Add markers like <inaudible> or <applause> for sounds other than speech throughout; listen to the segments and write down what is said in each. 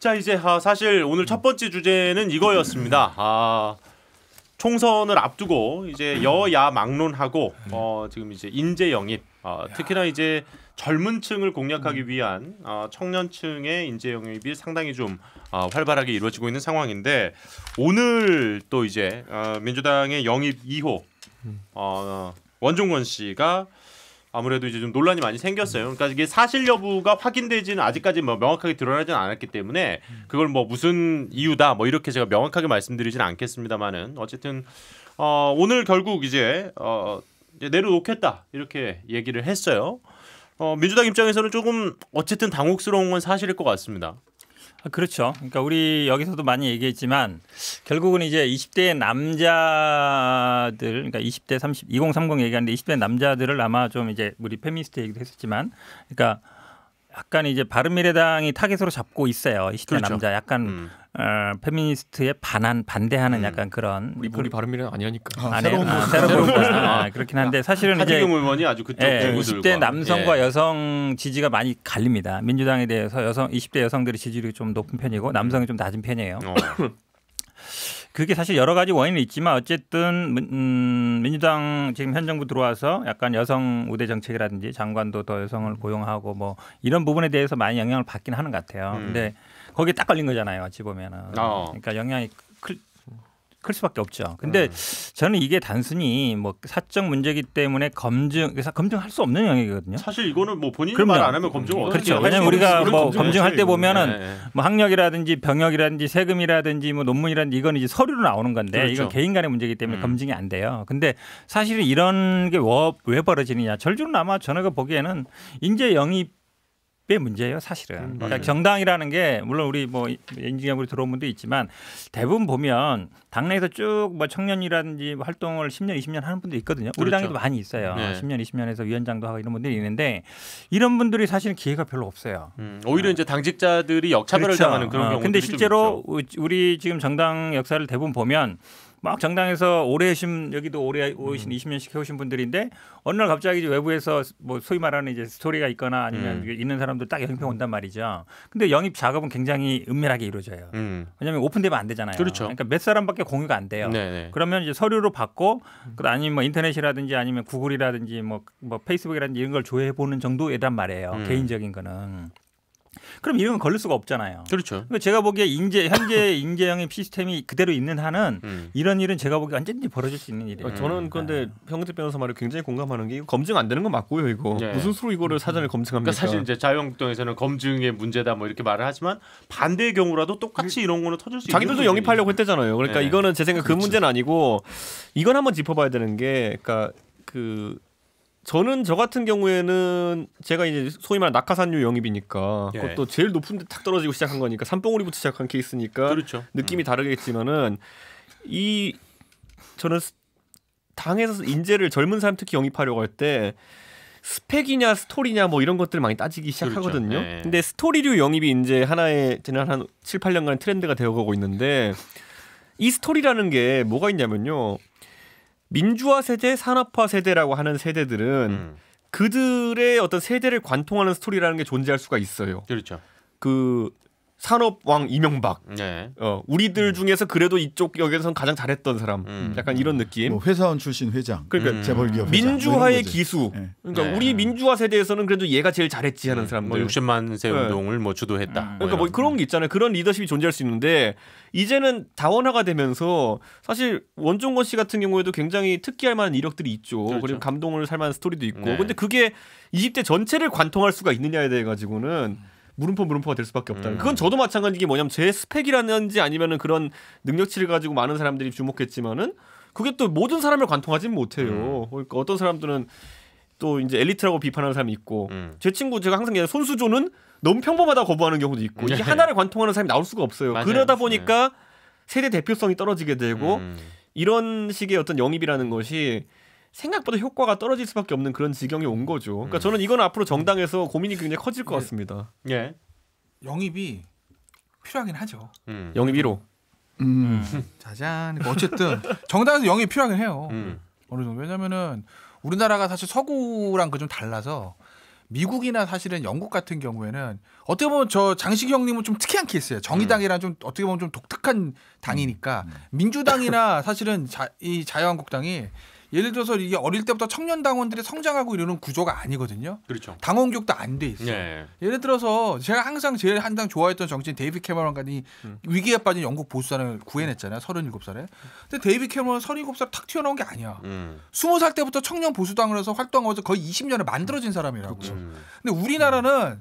자 이제 아, 사실 오늘 첫 번째 주제는 이거였습니다. 아 총선을 앞두고 이제 여야 막론하고 음. 어, 지금 이제 인재 영입 어, 특히나 이제 젊은층을 공략하기 위한 어, 청년층의 인재 영입이 상당히 좀 어, 활발하게 이루어지고 있는 상황인데 오늘 또 이제 어, 민주당의 영입 2호 음. 어, 원종권 씨가 아무래도 이제 좀 논란이 많이 생겼어요. 그러니까 이게 사실 여부가 확인되지는 아직까지 뭐 명확하게 드러나지는 않았기 때문에 그걸 뭐 무슨 이유다 뭐 이렇게 제가 명확하게 말씀드리지는 않겠습니다만은 어쨌든 어, 오늘 결국 이제 어, 이제 내려놓겠다 이렇게 얘기를 했어요. 어, 민주당 입장에서는 조금 어쨌든 당혹스러운 건 사실일 것 같습니다. 아, 그렇죠. 그러니까 우리 여기서도 많이 얘기했지만 결국은 이제 20대 남자들 그러니까 20대 30 2030 얘기하는데 20대 남자들을 아마 좀 이제 우리 페미니스트 얘기도 했었지만 그러니까 약간 이제 바른미래당이 타겟으로 잡고 있어요. 20대 그렇죠. 남자 약간 음. 어, 페미니스트에 반한 반대하는 음. 약간 그런 우리 우리 바른미 아니니까 아, 아, 새로운 아, 새로운 아, 아, 그렇긴 한데 아, 사실은 이제 의원이 아주 그쪽 예, 20대 남성과 예. 여성 지지가 많이 갈립니다. 민주당에 대해서 여성 20대 여성들의 지지율이 좀 높은 편이고 음. 남성이 좀 낮은 편이에요. 어. <coughs> 그게 사실 여러 가지 원인이 있지만 어쨌든 음, 민주당 지금 현 정부 들어와서 약간 여성 우대 정책이라든지 장관도 더 여성을 고용하고 뭐 이런 부분에 대해서 많이 영향을 받긴 하는 것 같아요. 음. 근데 거기에 딱 걸린 거잖아요. 어찌 보면은. 어. 그러니까 영향이 클, 클 수밖에 없죠. 근데 음. 저는 이게 단순히 뭐 사적 문제기 때문에 검증 검증할 수 없는 영역이거든요. 사실 이거는 뭐 본인이 말안 하면 검증 을 그렇죠. 왜냐면 우리가 뭐 검증할 때 보면은 네. 뭐 학력이라든지 병역이라든지 세금이라든지 뭐 논문이라든지 이건 이제 서류로 나오는 건데 그렇죠. 이건 개인 간의 문제기 때문에 음. 검증이 안 돼요. 근데 사실은 이런 게왜 벌어지느냐. 절주는 아마 저는 그 보기에는 인재 영입 의 문제예요, 사실은. 음, 그러니까 정당이라는 게 물론 우리 뭐엔지니어으이 들어온 분도 있지만 대부분 보면 당내에서 쭉 뭐 청년이라든지 활동을 10년, 20년 하는 분도 있거든요. 우리 그렇죠. 당에도 많이 있어요. 네. 10년, 20년에서 위원장도 하고 이런 분들이 있는데 이런 분들이 사실 은 기회가 별로 없어요. 음, 오히려 어. 이제 당직자들이 역차별을 그렇죠. 당하는 그런 어, 경우들이 어, 근데 실제로 우리 지금 정당 역사를 대부분 보면 막 정당에서 오래 해심 여기도 오래 오신 음. 20년씩 해오신 분들인데 어느 날 갑자기 외부에서 뭐 소위 말하는 이제 스토리가 있거나 아니면 음. 있는 사람들 딱 영입해 온단 말이죠. 근데 영입 작업은 굉장히 은밀하게 이루어져요. 음. 왜냐하면 오픈되면 안 되잖아요. 그렇죠. 그러니까 몇 사람밖에 공유가 안 돼요. 네네. 네. 그러면 이제 서류로 받고 음. 그 아니면 뭐 인터넷이라든지 아니면 구글이라든지 뭐, 뭐 페이스북이라든지 이런 걸 조회해 보는 정도에 단 말이에요. 음. 개인적인 거는. 그럼 이름은 걸릴 수가 없잖아요. 그렇죠. 그러니까 제가 보기에 인재 현재 <laughs> 인재형의 시스템이 그대로 있는 한은 음. 이런 일은 제가 보기에 완전히 벌어질 수 있는 일이에요. 어, 저는 그런데 평택 변호사 말에 굉장히 공감하는 게 검증 안 되는 건 맞고요. 이거 예. 무슨 수로 이거를 음. 사전에 검증합니까? 그러니까 사실 이제 자유한국당에서는 검증의 문제다 뭐 이렇게 말을 하지만 반대의 경우라도 똑같이 음. 이런 거는 터질 수 있는 자기들도 영입하려고 했대잖아요. 그러니까 예. 이거는 제 생각 그 그렇죠. 문제는 아니고 이건 한번 짚어봐야 되는 게 그러니까 그 저는 저 같은 경우에는 제가 이제 소위 말하는 낙하산류 영입이니까 예. 그것도 제일 높은 데 탁 떨어지고 시작한 거니까 산봉우리부터 시작한 케이스니까 그렇죠. 느낌이 음. 다르겠지만은 이 저는 당에서 인재를 젊은 사람 특히 영입하려고 할 때 스펙이냐 스토리냐 뭐 이런 것들을 많이 따지기 그렇죠. 시작하거든요. 그렇죠. 네. 근데 스토리류 영입이 이제 하나의 지난 한 7, 8년간 트렌드가 되어가고 있는데 이 스토리라는 게 뭐가 있냐면요. 민주화 세대, 산업화 세대라고 하는 세대들은 음. 그들의 어떤 세대를 관통하는 스토리라는 게 존재할 수가 있어요. 그렇죠. 그 산업왕 이명박. 네. 어, 우리들 음. 중에서 그래도 이쪽 역기에선 가장 잘했던 사람. 음. 약간 이런 느낌. 뭐 회사원 출신 회장. 그러니까 음. 재벌기업 민주화의 뭐 기수. 네. 그러니까 네. 우리 민주화 세대에서는 그래도 얘가 제일 잘했지 하는 음. 사람뭐 60만 세 네. 운동을 뭐 주도했다. 음. 뭐 그러니까 뭐 그런 게 있잖아요. 그런 리더십이 존재할 수 있는데 이제는 다원화가 되면서 사실 원종건 씨 같은 경우에도 굉장히 특기할 만한 이력들이 있죠. 그렇죠. 그리고 감동을 살 만한 스토리도 있고. 네. 근데 그게 20대 전체를 관통할 수가 있느냐에 대해 가지고는 음. 물음표 물음표가 될 수밖에 없다. 음. 그건 저도 마찬가지인 게 뭐냐면 제 스펙이라든지 아니면은 그런 능력치를 가지고 많은 사람들이 주목했지만은 그게 또 모든 사람을 관통하지는 못해요. 음. 그러니까 어떤 사람들은 또 이제 엘리트라고 비판하는 사람이 있고 음. 제 친구 제가 항상 얘기 손수조는 너무 평범하다 거부하는 경우도 있고 이 네. 하나를 관통하는 사람이 나올 수가 없어요. 맞아요. 그러다 보니까 네. 세대 대표성이 떨어지게 되고 음. 이런 식의 어떤 영입이라는 것이 생각보다 효과가 떨어질 수밖에 없는 그런 지경이 온 거죠. 그러니까 음. 저는 이건 앞으로 정당에서 고민이 굉장히 커질 것 예. 같습니다. 예. 영입이 필요하긴 하죠. 음. 영입 1호. 음. 음. 자 어쨌든 정당에서 영입이 필요하긴 해요. 음. 어느 정도. 왜냐면은 우리나라가 사실 서구랑 그 좀 달라서 미국이나 사실은 영국 같은 경우에는 어떻게 보면 저 장식이 형님은 좀 특이한 케이스예요. 정의당이랑 음. 좀 어떻게 보면 좀 독특한 당이니까 민주당이나 사실은 자, 이 자유한국당이 예를 들어서 이게 어릴 때부터 청년 당원들이 성장하고 이러는 구조가 아니거든요. 그렇죠. 당원 교육도 안 돼 있어요. 예. 예를 들어서 제가 항상 제일 한당 좋아했던 정치인 데이비 캐머런간이 음. 위기에 빠진 영국 보수단을 구해냈잖아요. 37살에. 근데 데이비 캐머런 37살 탁 튀어나온 게 아니야. 음. 20살 때부터 청년 보수당으로서 활동하면서 거의 20년을 만들어진 사람이라고. 그렇죠. 음. 근데 우리나라는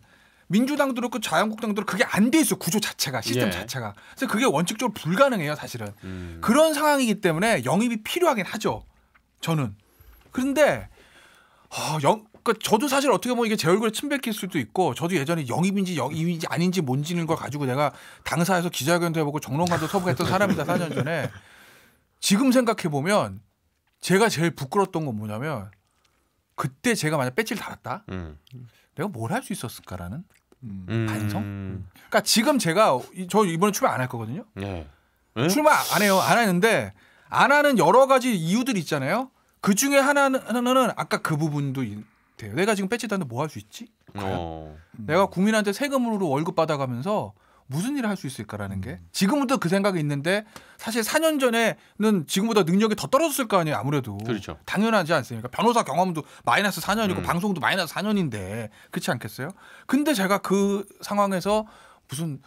민주당도 그렇고 자유한국당도 그렇고 그게 안 돼있어 구조 자체가 시스템 예. 자체가 그래서 그게 원칙적으로 불가능해요 사실은 음. 그런 상황이기 때문에 영입이 필요하긴 하죠 저는. 그런데 아, 영, 그러니까 저도 사실 어떻게 보면 이게 제 얼굴에 침뱉힐 수도 있고 저도 예전에 영입인지 영입인지 아닌지 뭔지는 걸 가지고 내가 당사에서 기자회견도 해보고 정론가도 서부했던 <laughs> 사람이다 4년 전에 지금 생각해 보면 제가 제일 부끄러웠던 건 뭐냐면 그때 제가 만약 배지를 달았다 음. 내가 뭘 할 수 있었을까라는 음. 반성. 그러니까 지금 제가 저 이번에 출마 안 할 거거든요. 네? 출마 안 해요. 안 하는데 안 하는 여러 가지 이유들 있잖아요. 그 중에 하나는, 아까 그 부분도 돼요. 내가 지금 배치다는데 뭐 할 수 있지? 어. 내가 국민한테 세금으로 월급 받아가면서 무슨 일을 할 수 있을까라는 게 지금부터 그 생각이 있는데 사실 4년 전에는 지금보다 능력이 더 떨어졌을 거 아니에요 아무래도 그렇죠. 당연하지 않습니까 변호사 경험도 마이너스 4년이고 음. 방송도 마이너스 4년인데 그렇지 않겠어요 근데 제가 그 상황에서 무슨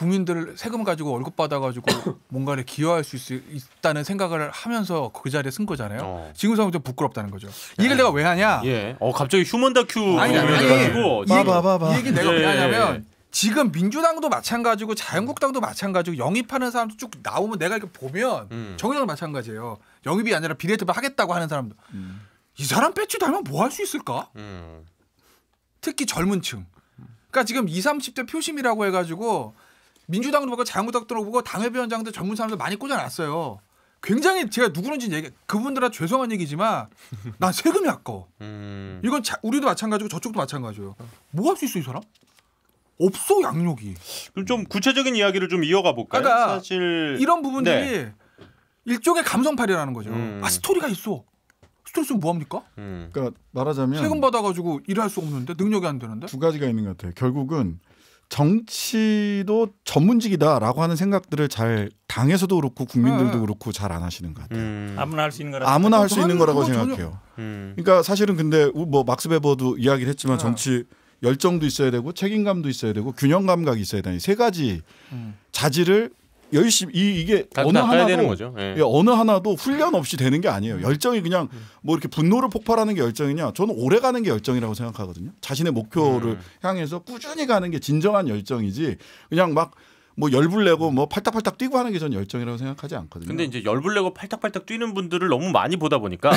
국민들 세금 가지고 월급 받아가지고 <coughs> 뭔가를 기여할 수 있, 다는 생각을 하면서 그 자리에 쓴 거잖아요. 어. 지금 상황 좀 부끄럽다는 거죠. 이얘 내가 왜 하냐? 예. 어 갑자기 휴먼 다큐 아니 아니. 가지고 이, 이 얘기 내가 예. 왜 예, 하냐면 예. 지금 민주당도 마찬가지고 자유한국당도 마찬가지고 영입하는 사람도 쭉 나오면 내가 이렇게 보면 음. 정의당 도 마찬가지예요. 영입이 아니라 비례대표 하겠다고 하는 사람도 음. 이 사람 배치도 하면 뭐 할 수 있을까? 음. 특히 젊은 층. 그러니까 지금 20, 30대 표심이라고 해가지고 민주당도 보가잘못한국당 보고 당협위원장도 전문 사람들 많이 꽂아놨어요. 굉장히 제가 누구는지 얘기 그분들한테 죄송한 얘기지만 난 세금이 아까워. 음. 이건 자, 우리도 마찬가지고 저쪽도 마찬가지예요. 뭐 할 수 있어 이 사람? 없어 양력이. 그럼 좀 구체적인 이야기를 좀 이어가 볼까요? 그러니까 사실 이런 부분들이 네. 일종의 감성팔이라는 거죠. 음. 아 스토리가 있어. 스토리 있 뭐합니까? 음. 그러니까 말하자면 세금 받아가지고 일할 수 없는데 능력이 안 되는데 두 가지가 있는 것 같아요. 결국은 정치도 전문직이다라고 하는 생각들을 잘 당에서도 그렇고 국민들도 네. 그렇고 잘 안 하시는 것 같아요. 음. 아무나 할수 있는 거라고 아무나 할 수 있는 거라고 생각해요. 음. 그러니까 사실은 근데 뭐 막스 베버도 이야기를 했지만 네. 정치 열정도 있어야 되고 책임감도 있어야 되고 균형 감각이 있어야 되는 세 가지 음. 자질을 열심히 이, 이게 어느 하나도 예. 예, 어 하나도 훈련 없이 되는 게 아니에요. 음. 열정이 그냥 음. 뭐 이렇게 분노를 폭발하는 게 열정이냐? 저는 오래 가는 게 열정이라고 생각하거든요. 자신의 목표를 음. 향해서 꾸준히 가는 게 진정한 열정이지 그냥 막 뭐 열불 내고 뭐 팔딱팔딱 뛰고 하는 게 전 열정이라고 생각하지 않거든요. 근데 이제 열불 내고 팔딱팔딱 뛰는 분들을 너무 많이 보다 보니까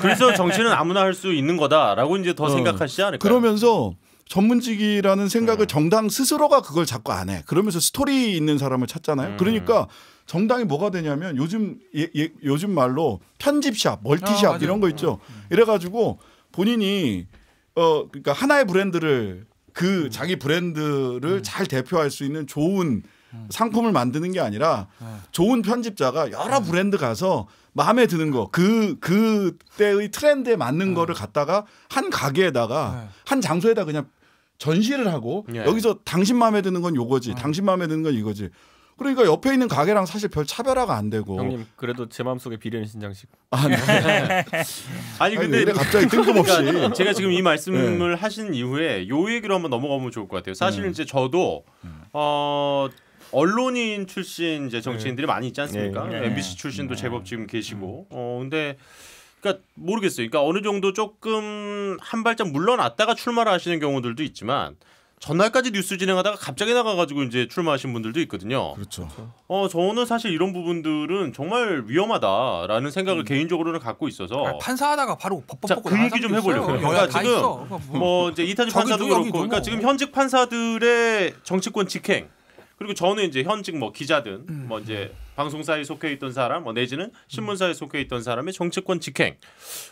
그래서 정신은 아무나 할 수 있는 거다라고 이제 더 어. 생각하시지 않을까요? 그러면서 전문직이라는 생각을 음. 정당 스스로가 그걸 자꾸 안 해. 그러면서 스토리 있는 사람을 찾잖아요. 음. 그러니까 정당이 뭐가 되냐면 요즘 예, 예, 요즘 말로 편집샵, 멀티샵 아, 이런 거 있죠. 음, 음. 이래가지고 본인이 어 그러니까 하나의 브랜드를 그 음. 자기 브랜드를 잘 대표할 수 있는 좋은 상품을 만드는 게 아니라 네. 좋은 편집자가 여러 브랜드 가서 마음에 드는 거, 그, 그때의 트렌드에 맞는 네. 거를 갖다가 한 가게에다가 네. 한 장소에다 그냥 전시를 하고 예. 여기서 당신 마음에 드는 건 요거지, 음. 당신 마음에 드는 건 이거지. 그러니까 옆에 있는 가게랑 사실 별 차별화가 안 되고. 형님 그래도 제 마음속에 비련 신장식. 아, 네. <laughs> 아니 근데 아니, 갑자기 뜬금없이 그러니까 제가 지금 이 말씀을 네. 하신 이후에 요 얘기로 한번 넘어가면 좋을 것 같아요. 사실 음. 이제 저도 음. 어 언론인 출신 이제 정치인들이 네. 많이 있지 않습니까? 네. MBC 출신도 음. 제법 지금 계시고. 음. 어 근데 그러니까 모르겠어요. 그러니까 어느 정도 조금 한 발짝 물러났다가 출마를 하시는 경우들도 있지만 전날까지 뉴스 진행하다가 갑자기 나가가지고 이제 출마하신 분들도 있거든요. 그렇죠. 어 저는 사실 이런 부분들은 정말 위험하다라는 생각을 음. 개인적으로는 갖고 있어서 아, 판사하다가 바로 법법법그 얘기 좀 해보려고. 그러니까 지금 뭐. 뭐 이제 이타주 판사도 그렇고, 그러니까 지금 현직 판사들의 정치권 직행 그리고 저는 이제 현직 뭐 기자든 음. 뭐 이제 방송사에 속해 있던 사람, 뭐 내지는 신문사에 음. 속해 있던 사람의 정치권 직행,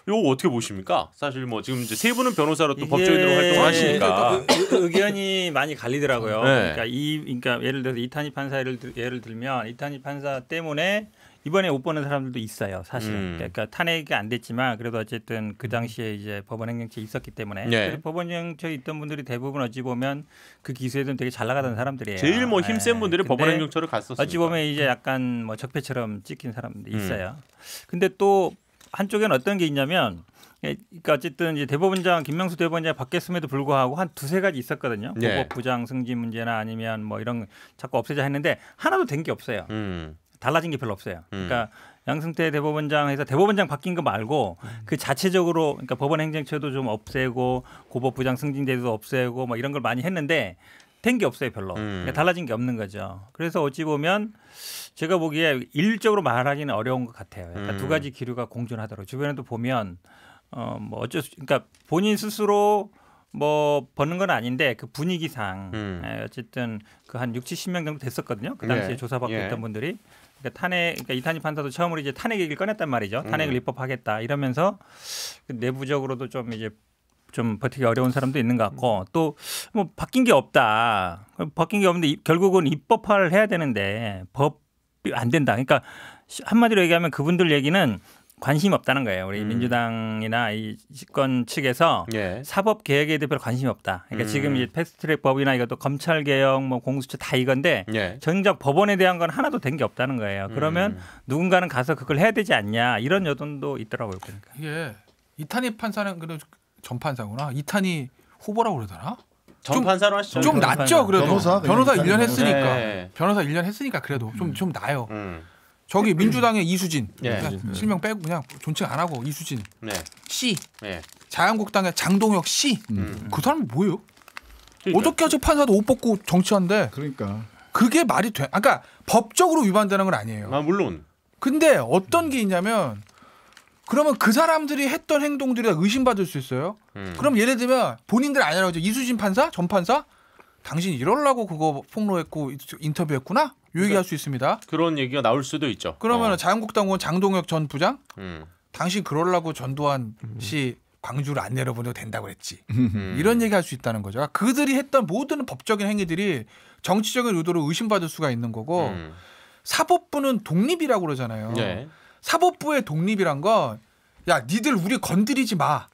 요거 어떻게 보십니까? 사실 뭐 지금 이제 세 분은 변호사로 또 법조인으로 활동을 하시니까 그, 의견이 많이 갈리더라고요. 네. 그러니까 이 그러니까 예를 들어서 이탄희 판사 예를, 들, 예를 들면 이탄희 판사 때문에 이번에 못 보는 사람들도 있어요, 사실은. 음. 그러니까 탄핵이 안 됐지만 그래도 어쨌든 그 당시에 이제 법원 행정처에 있었기 때문에 네. 법원 행정처에 있던 분들이 대부분 어찌 보면 그기소에든 되게 잘 나가던 사람들이에요. 제일 뭐 힘센 네. 분들이 법원 행정처를 갔었어요. 어찌 보면 이제 약간 뭐 적폐처럼 찍힌 사람들이 음. 있어요. 음. 근데 또 한쪽에는 어떤 게 있냐면 예, 그러니까 어쨌든 이제 대법원장 김명수 대법원장 바뀌었음에도 불구하고 한 두세 가지 있었거든요. 네. 법 부장 승진 문제나 아니면 뭐 이런 자꾸 없애자 했는데 하나도 된 게 없어요. 음. 달라진 게 별로 없어요. 음. 그러니까 양승태 대법원장에서 대법원장 바뀐 거 말고 음. 그 자체적으로 그러니까 법원 행정처도 좀 없애고 고법 부장 승진제도 없애고 뭐 이런 걸 많이 했는데 된 게 없어요 별로 음. 그러니까 달라진 게 없는 거죠. 그래서 어찌 보면 제가 보기에 일률적으로 말하기는 어려운 것 같아요. 그러니까 음. 두 가지 기류가 공존하도록 주변에도 보면 어뭐 어쩔 수 그러니까 본인 스스로 뭐 버는 건 아닌데 그 분위기상 음. 예, 어쨌든 그 한 6, 70명 정도 됐었거든요. 그 예. 당시에 예. 조사받고 예. 있던 분들이 그러니까 탄핵 그러니까 이탄희 판사도 처음으로 이제 탄핵 얘기를 꺼냈단 말이죠. 탄핵을 음. 입법하겠다 이러면서 그 내부적으로도 좀 이제 좀 버티기 어려운 사람도 있는 것 같고 또 뭐 바뀐 게 없다. 바뀐 게 없는데 결국은 입법화를 해야 되는데 법 안 된다. 그러니까 한마디로 얘기하면 그분들 얘기는 관심 없다는 거예요. 우리 음. 민주당이나 이 집권 측에서 예. 사법 개혁에 대해 별 관심이 없다. 그러니까 음. 지금 이제 패스트트랙 법이나 이것도 검찰 개혁, 뭐 공수처 다 이건데 예. 정작 법원에 대한 건 하나도 된 게 없다는 거예요. 그러면 음. 누군가는 가서 그걸 해야 되지 않냐 이런 여론도 있더라고요. 그러니까 예. 이탄희 판사는 그래도 전 판사구나. 이탄희 후보라고 그러더라. 전 판사로 하시죠. 좀 낫죠 그래도 변호사, 변호사 1년 했으니까 네. 변호사 1년 했으니까 그래도 좀좀 음. 나요. 음. 저기 민주당의 이수진 예. 그까 그러니까 예. 실명 빼고 그냥 존칭 안 하고 이수진 네. 씨 네. 자유한국당의 장동혁 씨그 음. 그 사람이 뭐예요? 그러니까. 어저께 아직 판사도 옷 벗고 정치한데 그러니까 그게 말이 돼? 아까 그러니까 법적으로 위반되는 건 아니에요. 아 물론. 근데 어떤 게 있냐면 그러면 그 사람들이 했던 행동들이 다 의심받을 수 있어요. 음. 그럼 예를 들면 본인들 아니라고 이수진 판사 전 판사 당신 이럴라고 그거 폭로했고 인터뷰했구나. 유익할 그러니까 수 있습니다. 그런 얘기가 나올 수도 있죠. 그러면 어. 자유한국당원 장동혁 전 부장 음. 당신 그럴라고 전두환 씨 광주를 안 내려보내도 된다고 그랬지. 음. 이런 얘기할 수 있다는 거죠. 아, 그들이 했던 모든 법적인 행위들이 정치적인 의도로 의심받을 수가 있는 거고 음. 사법부는 독립이라고 그러잖아요. 네. 사법부의 독립이란 건 야, 니들 우리 건드리지 마.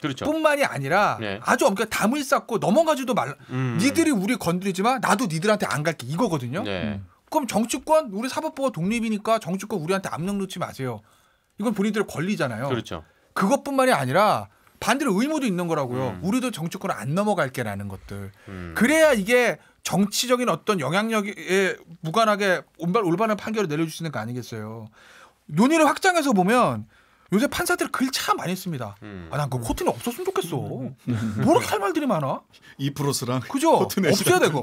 그렇죠. 뿐만이 아니라 네. 아주 엄격 담을 쌓고 넘어가지도 말라. 음. 네. 니들이 우리 건드리지 만 나도 니들한테 안 갈게 이거거든요. 네. 그럼 정치권 우리 사법부가 독립이니까 정치권 우리한테 압력 놓지 마세요. 이건 본인들 권리잖아요. 그렇죠. 그것뿐만이 아니라 반대로 의무도 있는 거라고요. 음. 우리도 정치권 안 넘어갈게라는 것들. 음. 그래야 이게 정치적인 어떤 영향력에 무관하게 올바른 판결을 내려줄 수 있는 거 아니겠어요. 논의를 확장해서 보면 요새 판사들 글 참 많이 씁니다. 음. 아, 난 그 코튼이 없었으면 좋겠어. 음. 뭐 이렇게 할 말들이 많아? 이프로스랑 그죠? 없어야 되고.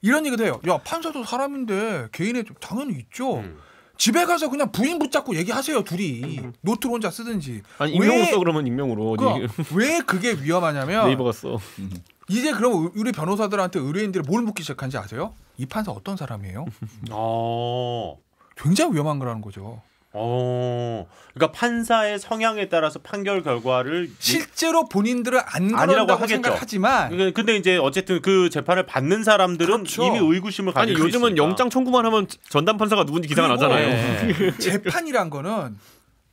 이런 얘기도 해요. 야, 판사도 사람인데 개인의 당연히 있죠. 음. 집에 가서 그냥 부인 붙잡고 얘기하세요 둘이 음. 노트 혼자 쓰든지 아니 익명으로 왜, 써 그러면 익명으로 그러니왜 네. 그게 위험하냐면 네이버가 써 음. 이제 그럼 우리 변호사들한테 의뢰인들이 뭘 묻기 시작한지 아세요? 이 판사 어떤 사람이에요? 어. 굉장히 위험한 거라는 거죠. 어, 그러니까 판사의 성향에 따라서 판결 결과를 실제로 본인들은 안 아니라고 하겠죠. 생각하지만 그, 근데 이제 어쨌든 그 재판을 받는 사람들은 그렇죠. 이미 의구심을 가지고 아니 요즘은 있으니까. 영장 청구만 하면 전담 판사가 누군지 기사가 나잖아요. 네. <laughs> 재판이란 거는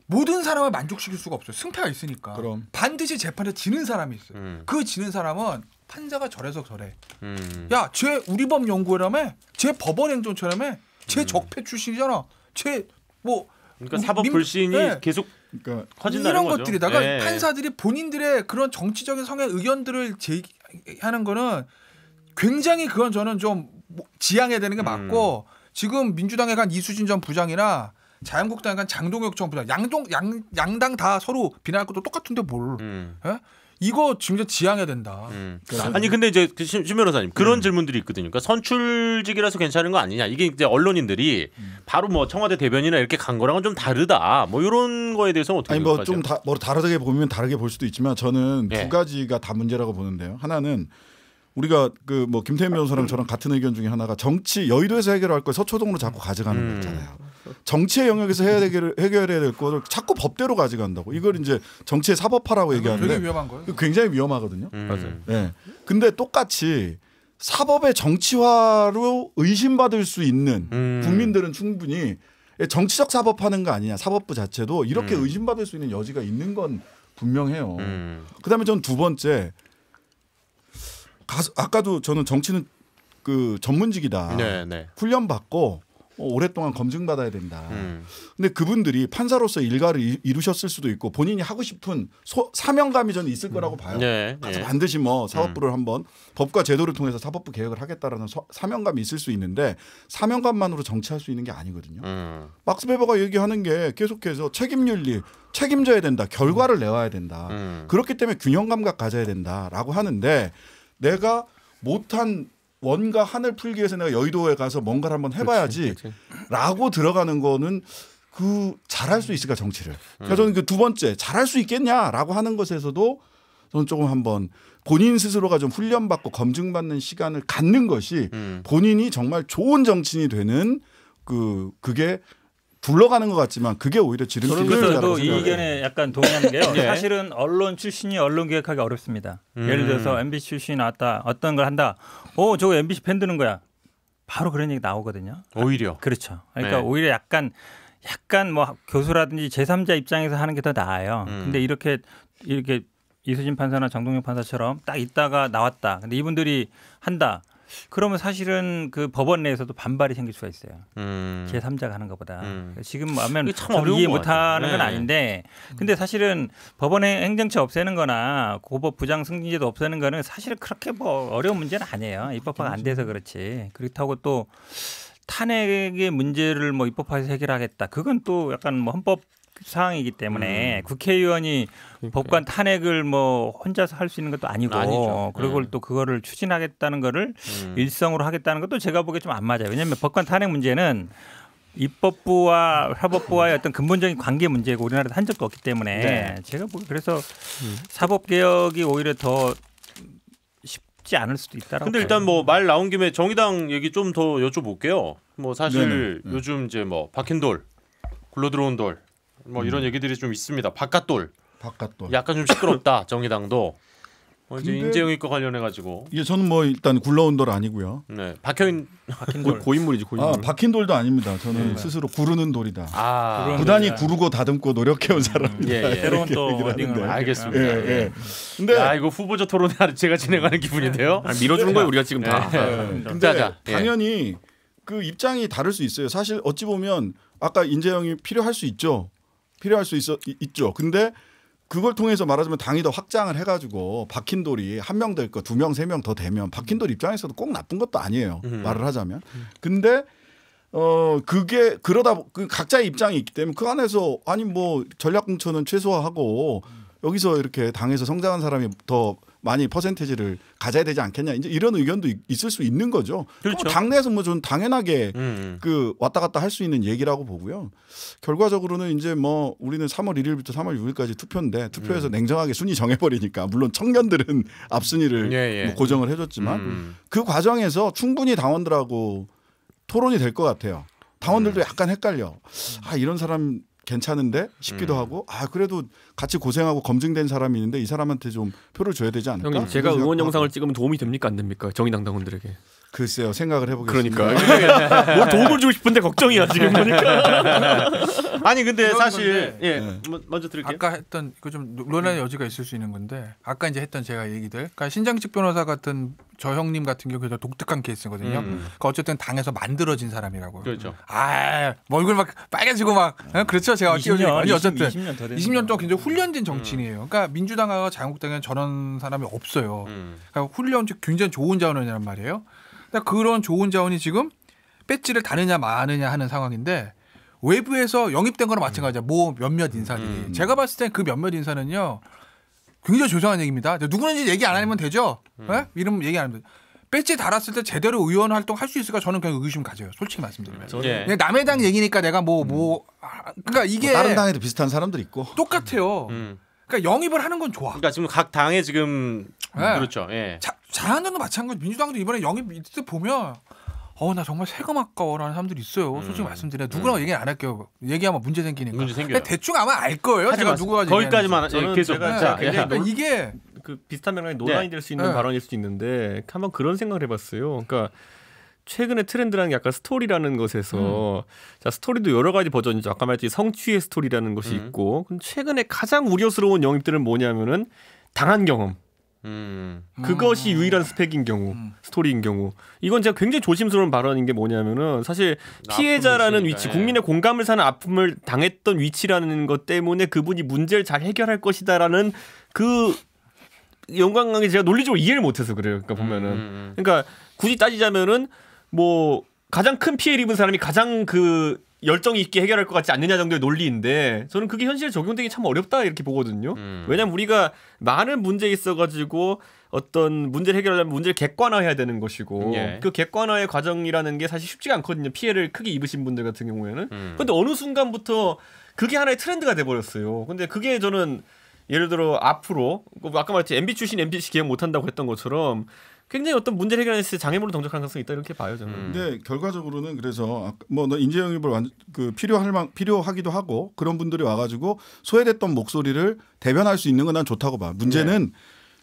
모든 사람을 만족시킬 수가 없어요. 승패가 있으니까. 그럼 반드시 재판에 지는 사람이 있어요. 음. 그 지는 사람은 판사가 저래서 저래. 음. 야, 쟤 우리 법 연구회라며, 쟤 법원 행정처라며, 쟤 음. 적폐 출신이잖아. 쟤뭐 그러니까 사법 민, 불신이 네. 계속 그러니까 커진다는 이런 거죠. 것들이다가 네. 판사들이 본인들의 그런 정치적인 성향 의견들을 제기하는 거는 굉장히 그건 저는 좀 뭐 지양해야 되는 게 음. 맞고 음. 지금 민주당에 간 이수진 전 부장이나 자유한국당에 간 장동혁 전 부장 양동 양 양당 다 서로 비난할 것도 똑같은데 뭘? 음. 예? 이거 진짜 지양해야 된다. 음. 아니 근데 이제 심, 그 변호사님 그런 음. 질문들이 있거든요. 그러니까 선출직이라서 괜찮은 거 아니냐. 이게 이제 언론인들이 음. 바로 뭐 청와대 대변이나 이렇게 간 거랑은 좀 다르다. 뭐 이런 거에 대해서 어떻게 아니 뭐좀뭐 다 뭐 다르게 보면 다르게 볼 수도 있지만 저는 네. 두 가지가 다 문제라고 보는데요. 하나는 우리가 그 뭐 김태현 변호사랑 저랑 같은 의견 중에 하나가 정치 여의도에서 해결할 걸 서초동으로 자꾸 가져가는 음. 거 있잖아요. 정치의 영역에서 해야 되기를 해결해야 될 것을 자꾸 법대로 가져간다고 이걸 이제 정치의 사법화라고 음. 얘기하는데 위험한 거예요. 굉장히 위험하거든요. 음. 맞아요. 네. 근데 똑같이 사법의 정치화로 의심받을 수 있는 음. 국민들은 충분히 예, 정치적 사법하는 거 아니냐 사법부 자체도 이렇게 음. 의심받을 수 있는 여지가 있는 건 분명해요. 음. 그다음에 전 두 번째 가수, 아까도 저는 정치는 그 전문직이다. 네, 네. 훈련 받고 오랫동안 검증받아야 된다. 음. 근데 그분들이 판사로서 일가를 이루셨을 수도 있고 본인이 하고 싶은 소, 사명감이 저는 있을 거라고 음. 봐요. 네, 가서 네. 반드시 뭐 사법부를 음. 한번 법과 제도를 통해서 사법부 개혁을 하겠다라는 서, 사명감이 있을 수 있는데 사명감만으로 정치할 수 있는 게 아니거든요. 음. 막스 베버가 얘기하는 게 계속해서 책임윤리 책임져야 된다. 결과를 음. 내와야 된다. 음. 그렇기 때문에 균형감각 가져야 된다라고 하는데 내가 못한 원과 한을 풀기 위해서 내가 여의도에 가서 뭔가를 한번 해봐야지라고 그치, 그치. 들어가는 거는 그 잘할 수 있을까 정치를. 그러니까 음. 저는 그 두 번째 잘할 수 있겠냐라고 하는 것에서도 저는 조금 한번 본인 스스로가 좀 훈련받고 검증받는 시간을 갖는 것이 음. 본인이 정말 좋은 정치인이 되는 그 그게 굴러가는 것 같지만 그게 오히려 지름길이라고 이 의견에 약간 동의하는 게요. 예. <laughs> 사실은 언론 출신이 언론 계획하기 어렵습니다. 음. 예를 들어서 MBC 출신이 나왔다. 어떤 걸 한다. 어, 저거 MBC 팬드는 거야. 바로 그런 얘기 나오거든요. 오히려. 아, 그렇죠. 그러니까 네. 오히려 약간 약간 뭐 교수라든지 제3자 입장에서 하는 게 더 나아요. 음. 근데 이렇게 이렇게 이수진 판사나 정동영 판사처럼 딱 있다가 나왔다. 근데 이분들이 한다. 그러면 사실은 그 법원 내에서도 반발이 생길 수가 있어요. 음. 제3자가 하는 것보다. 음. 지금 하면 이해 못하는 건 네. 아닌데 근데 음. 사실은 법원의 행정처 없애는 거나 고법 부장 승진제도 없애는 거는 사실 은 그렇게 뭐 어려운 문제는 아니에요. 음, 입법화가 안 돼서 그렇지. 그렇다고 또 탄핵의 문제를 뭐 입법화해서 해결하겠다. 그건 또 약간 뭐 헌법 사항이기 때문에 음. 국회의원이 그러니까 법관 탄핵을 뭐 혼자서 할 수 있는 것도 아니고 아니죠. 그리고 네. 또 그거를 추진하겠다는 거를 음. 일성으로 하겠다는 것도 제가 보기에 좀 안 맞아요. 왜냐하면 법관 탄핵 문제는 입법부와 사법부와의 음. 어떤 근본적인 관계 문제고 우리나라도 한 적도 없기 때문에 네. 제가 보기 그래서 음. 사법 개혁이 오히려 더 쉽지 않을 수도 있다라고. 근데 일단 뭐 말 나온 김에 정의당 얘기 좀 더 여쭤볼게요. 뭐 사실 네. 네. 음. 요즘 이제 뭐 박힌돌 굴러 들어온 돌뭐 음. 이런 얘기들이 좀 있습니다. 바깥돌. 바깥돌. 약간 좀 시끄럽다 <laughs> 정의당도. 뭐 이제 인재영이과 관련해 가지고. 이게 저는 뭐 일단 굴러온 돌 아니고요. 네, 박혀 박힌돌 고, 인물이지 아, 고인물. 아, 박힌 돌도 아닙니다. 저는 네. 스스로 구르는 돌이다. 아, 부단히 구르고 다듬고 노력해온 음. 사람이다. 예, 예. 새로운 또딩을 알겠습니다. 예, 예. 예. 근데 야, 이거 후보자 토론 회 제가 진행하는 기분인데요. 아 밀어주는 거예요 우리가 지금 다. 네. 근데 자자. 예. 당연히 그 입장이 다를 수 있어요. 사실 어찌 보면 아까 인재영이 필요할 수 있죠. 필요할 수 있어, 있죠. 근데 그걸 통해서 말하자면 당이 더 확장을 해가지고 박힌 돌이 한 명 될 거 두 명 세 명 더 되면 박힌 돌 입장에서도 꼭 나쁜 것도 아니에요. 음. 말을 하자면. 음. 근데 어 그게 그러다 그 각자의 입장이 있기 때문에 그 안에서 아니 뭐 전략 공천은 최소화하고 여기서 이렇게 당에서 성장한 사람이 더 많이 퍼센테이지를 가져야 되지 않겠냐 이제 이런 의견도 있을 수 있는 거죠. 그렇죠. 당내에서 뭐 좀 당연하게 음, 음. 그 왔다 갔다 할 수 있는 얘기라고 보고요. 결과적으로는 이제 뭐 우리는 3월 1일부터 3월 6일까지 투표인데 투표에서 음. 냉정하게 순위 정해버리니까 물론 청년들은 <laughs> 앞순위를 예, 예. 뭐 고정을 해줬지만 음. 그 과정에서 충분히 당원들하고 토론이 될 것 같아요. 당원들도 음. 약간 헷갈려. 아 이런 사람 괜찮은데 싶기도 음. 하고 아 그래도 같이 고생하고 검증된 사람이 있는데 이 사람한테 좀 표를 줘야 되지 않을까? 형님 제가 응원 영상을 찍으면 도움이 됩니까 안 됩니까 정의당 당원들에게? 글쎄요 생각을 해보겠습니다. 그러니까 뭘 <laughs> 뭐 도움을 주고 싶은데 걱정이야 지금 보니까. <laughs> 아니 근데 사실 예 네. 뭐, 먼저 들을게요. 아까 했던 그좀 논란의 예. 여지가 있을 수 있는 건데 아까 이제 했던 제가 얘기들. 그러니까 신장직 변호사 같은 저 형님 같은 경우 에장 독특한 케이스거든요. 음. 그러니까 어쨌든 당에서 만들어진 사람이라고 그렇죠. 아, 뭐 얼굴 막 빨개지고 막 어? 그렇죠. 제가 20년, 아니 어쨌든 20년, 20년 동안 굉장히 훈련된 정치인이에요. 음. 그러니까 민주당과 자유국당에는 저런 사람이 없어요. 음. 그러니까 훈련 굉장히 좋은 자원이란 말이에요. 그러니까 그런 좋은 자원이 지금 배지를 다느냐 마느냐 하는 상황인데 외부에서 영입된 거랑 음. 마찬가지야. 뭐 몇몇 인사들이. 음. 음. 제가 봤을 땐 그 몇몇 인사는요. 굉장히 조상한 얘기입니다. 누구는지 얘기 안 하면 되죠. 음. 네? 이름 얘기 안 하면 되죠. 배지 달았을 때 제대로 의원 활동 할 수 있을까 저는 그냥 의심 가져요. 솔직히 말씀드리면. 예. 남의 당 얘기니까 내가 뭐뭐 뭐, 뭐 아, 그러니까 이게 뭐 다른 당에도 비슷한 사람들 있고 똑같아요. 음. 그러니까 영입을 하는 건 좋아. 그러니까 지금 각 당에 지금 네. 그렇죠. 예. 자, 자한당도 마찬가지 민주당도 이번에 영입 이때 보면 어나 정말 세금 아까워라는 사람들이 있어요. 솔직히 음. 말씀드려 음. 누구랑 고 얘기 안 할게요. 얘기하면 문제 생기니까. 문제 생겨요. 대충 아마 알 거예요. 제가 누구가 거기까지만 얘기하 예, 계속. 제가 자, 네, 그 이게 그 비슷한 맥락에 논란이 네. 될수 있는 네. 발언일 수도 있는데 한번 그런 생각을 해봤어요. 그러니까. 최근의 트렌드라는 게 약간 스토리라는 것에서 음. 자 스토리도 여러 가지 버전이죠. 아까 말했듯이 성취의 스토리라는 것이 음. 있고 최근에 가장 우려스러운 영입들은 뭐냐면은 당한 경험. 음. 그것이 유일한 스펙인 경우, 음. 스토리인 경우. 이건 제가 굉장히 조심스러운 발언인 게 뭐냐면은 사실 그 피해자라는 위치, 예. 국민의 공감을 사는 아픔을 당했던 위치라는 것 때문에 그분이 문제를 잘 해결할 것이다라는 그 영광관계 제가 논리적으로 이해를 못해서 그래요. 그러니까 보면은 음, 음, 음. 그러니까 굳이 따지자면은 뭐 가장 큰 피해를 입은 사람이 가장 그 열정 있게 해결할 것 같지 않느냐 정도의 논리인데 저는 그게 현실에 적용되기 참 어렵다 이렇게 보거든요. 음. 왜냐면 우리가 많은 문제 있어가지고 어떤 문제를 해결하려면 문제를 객관화해야 되는 것이고 예. 그 객관화의 과정이라는 게 사실 쉽지가 않거든요. 피해를 크게 입으신 분들 같은 경우에는. 음. 근데 어느 순간부터 그게 하나의 트렌드가 돼버렸어요. 근데 그게 저는 예를 들어 앞으로 뭐 아까 말했지 MB 출신 MBC 기억 못한다고 했던 것처럼 굉장히 어떤 문제 해결했을 때 장애물로 동작할 가능성이 있다 이렇게 봐요 저는. 음. 근데 결과적으로는 그래서 아, 뭐 인재 영입을 완, 그 필요할 만 필요하기도 하고 그런 분들이 와가지고 소외됐던 목소리를 대변할 수 있는 건 난 좋다고 봐. 문제는 네.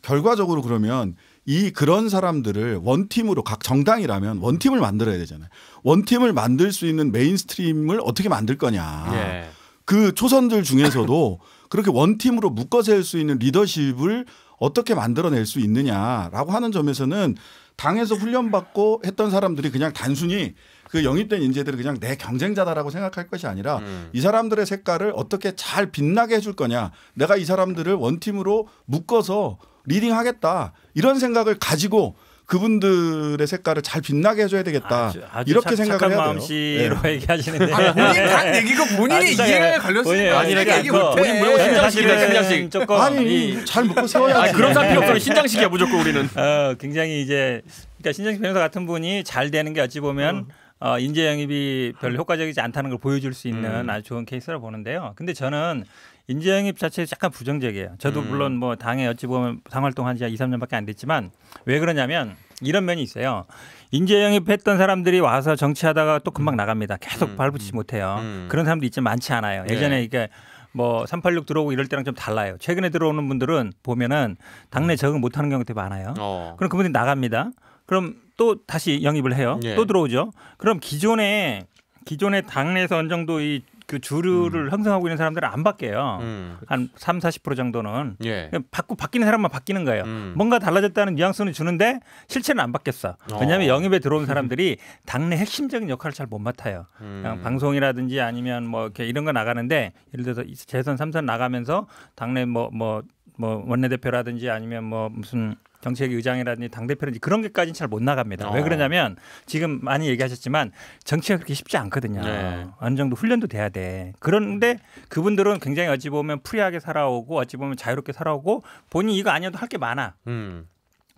결과적으로 그러면 이 그런 사람들을 원팀으로 각 정당이라면 원팀을 만들어야 되잖아요. 원팀을 만들 수 있는 메인스트림을 어떻게 만들 거냐. 예. 그 초선들 중에서도 그렇게 원팀으로 묶어 세울 수 있는 리더십을 어떻게 만들어낼 수 있느냐라고 하는 점에서는 당에서 훈련받고 했던 사람들이 그냥 단순히 그 영입된 인재들을 그냥 내 경쟁자다라고 생각할 것이 아니라 음. 이 사람들의 색깔을 어떻게 잘 빛나게 해줄 거냐 내가 이 사람들을 원팀으로 묶어서 리딩하겠다 이런 생각을 가지고 그분들의 색깔을 잘 빛나게 해줘야 되겠다. 아주, 아주 이렇게 차, 생각을 해야 마음씨로 예. 네. 얘기하시는데 아 본인 간 얘기가 본인의 이해가 갈렸으니까 아니 이렇게 얘기 못해. 본인 무조건 신장식이래 신장식. 조금 아니 잘 먹고 세워야 돼. 그런 사람 필요 없 네. 신장식이야 무조건 우리는. 어, 굉장히 이제 그러니까 신장식 변호사 같은 분이 잘 되는 게 어찌 보면. 음. 어, 인재 영입이 별로 효과적이지 않다는 걸 보여줄 수 있는 음. 아주 좋은 케이스라 보는데요. 근데 저는 인재영입 자체 약간 부정적이에요. 저도 음. 물론 뭐 당에 어찌 보면 당 활동한 지 2, 3년밖에 안 됐지만 왜 그러냐면 이런 면이 있어요. 인재영입 했던 사람들이 와서 정치하다가 또 금방 음. 나갑니다. 계속 음. 발붙이지 음. 못해요. 음. 그런 사람들 있지 많지 않아요. 예. 예전에 네. 이게 뭐386 들어오고 이럴 때랑 좀 달라요. 최근에 들어오는 분들은 보면은 당내 음. 적응 못하는 경우도 많아요. 어. 그럼 그분들이 나갑니다. 그럼 또 다시 영입을 해요. 예. 또 들어오죠. 그럼 기존에 기존의 당내에서 어느 정도 이그 주류를 음. 형성하고 있는 사람들은 안 바뀌어요. 음. 한 3, 40% 정도는 예. 바꾸 바뀌는 사람만 바뀌는 거예요. 음. 뭔가 달라졌다는 뉘앙스는 주는데 실체는 안 바뀌었어. 어. 왜냐하면 어. 영입에 들어온 <laughs> 사람들이 당내 핵심적인 역할을 잘 못 맡아요. 음. 그냥 방송이라든지 아니면 뭐 이렇게 이런 거 나가는데 예를 들어서 재선 삼선 나가면서 당내 뭐 뭐뭐 뭐, 뭐 원내대표라든지 아니면 뭐 무슨 정책위 의장이라든지 당대표라든지 그런 게까지는 잘 못 나갑니다. 어. 왜 아. 그러냐면 지금 많이 얘기하셨지만 정치가 그렇게 쉽지 않거든요. 네. 어느 정도 훈련도 돼야 돼. 그런데 그분들은 굉장히 어찌 보면 프리하게 살아오고 어찌 보면 자유롭게 살아오고 본인이 이거 아니어도 할 게 많아. 음.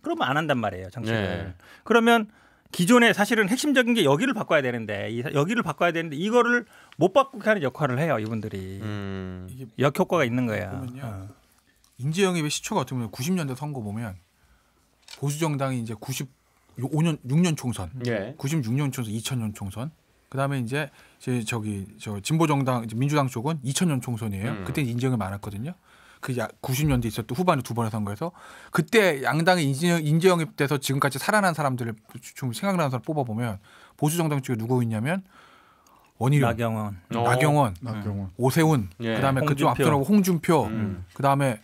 그러면 안 한단 말이에요. 정치를. 네. 그러면 기존에 사실은 핵심적인 게 여기를 바꿔야 되는데 이 여기를 바꿔야 되는데 이거를 못 바꾸게 하는 역할을 해요 이분들이 음. 역효과가 있는 거야. 어. 인재 영입의 시초가 어떻게 보면 90년대 선거 보면 보수 정당이 이제 95년 6년 총선, 예. 96년 총선, 2000년 총선. 그다음에 이제 저기 저 진보 정당 민주당 쪽은 2000년 총선이에요. 음. 그때 인정이 많았거든요. 그 90년대 있었던 후반에 두 번의 선거에서 그때 양당의 인재영, 인재영입돼서 지금까지 살아난 사람들을 좀 생각나는 사람 뽑아보면 보수 정당 쪽에 누구 있냐면 원희룡, 나경원, 나경원, 오. 어. 나경원. 음. 오세훈, 예. 그다음에 그쪽 앞서라고 홍준표, 음. 그다음에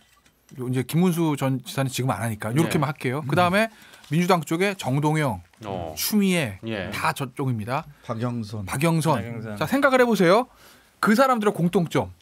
이제 김문수 전 지사는 지금 안 하니까 이렇게만 네. 할게요. 그 다음에 민주당 쪽에 정동영, 어. 추미애 예. 다 저쪽입니다. 박영선, 박영선. 박영선. 자 생각을 해보세요. 그 사람들의 공통점.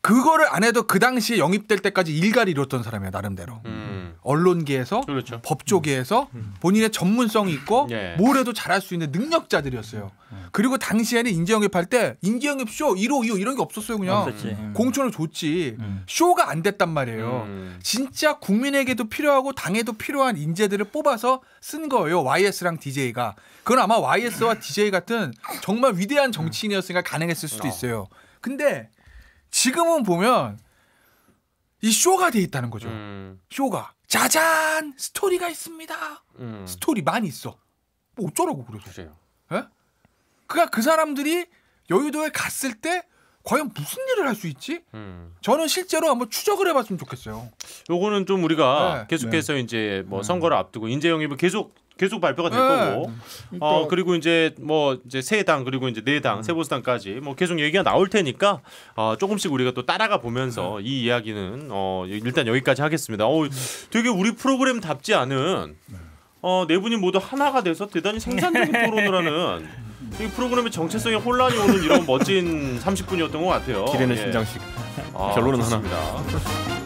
그거를 안 해도 그 당시에 영입될 때까지 일가를 이뤘던 사람이야 나름대로. 음. 언론계에서 그렇죠. 법조계에서 음. 음. 본인의 전문성이 있고 예. 뭘 해도 잘할 수 있는 능력자들이었어요. 음. 그리고 당시에는 인재영입할 때 인재영입 쇼 1호 2호 이런 게 없었어요 그냥 없었지. 음. 음. 공천을 줬지 음. 쇼가 안 됐단 말이에요. 진짜 국민에게도 필요하고 당에도 필요한 인재들을 뽑아서 쓴 거예요. YS랑 DJ가 그건 아마 YS와 DJ 같은 정말 위대한 정치인이었으니까 가능했을 수도 어. 있어요. 근데 지금은 보면 이 쇼가 돼 있다는 거죠. 쇼가. 짜잔 스토리가 있습니다. 음. 스토리 많이 있어. 뭐 어쩌라고 그래서. 예? 그 예? 그러그 사람들이 여의도에 갔을 때 과연 무슨 일을 할 수 있지? 음. 저는 실제로 한번 추적을 해봤으면 좋겠어요. 요거는 좀 우리가 네. 계속해서 네. 이제 뭐 네. 선거를 앞두고 인재 영입을 계속 계속 발표가 될 네. 거고. 그러니까. 어 그리고 이제 뭐 이제 세당 그리고 이제 네당 음. 세보수당까지 뭐 계속 얘기가 나올 테니까 어 조금씩 우리가 또 따라가 보면서 음. 이 이야기는 어 일단 여기까지 하겠습니다. 어 되게 우리 프로그램답지 않은 어네 분이 모두 하나가 돼서 대단히 생산적인 토론을 하는 이 프로그램의 정체성에 혼란이 오는 이런 멋진 30분이었던 것 같아요. 기대는 예. 신장식. 아, 결론은 좋습니다. 하나.